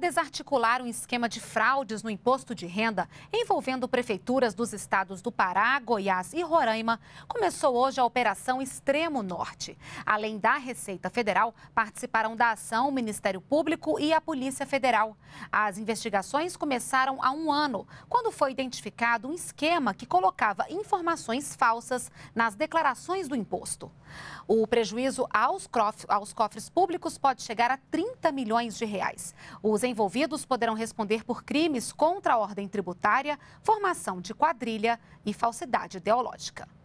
desarticular um esquema de fraudes no imposto de renda envolvendo prefeituras dos estados do Pará, Goiás e Roraima, começou hoje a Operação Extremo Norte. Além da Receita Federal, participaram da ação o Ministério Público e a Polícia Federal. As investigações começaram há um ano, quando foi identificado um esquema que colocava informações falsas nas declarações do imposto. O prejuízo aos, cofres públicos pode chegar a 30 milhões de reais. Os envolvidos poderão responder por crimes contra a ordem tributária, formação de quadrilha e falsidade ideológica.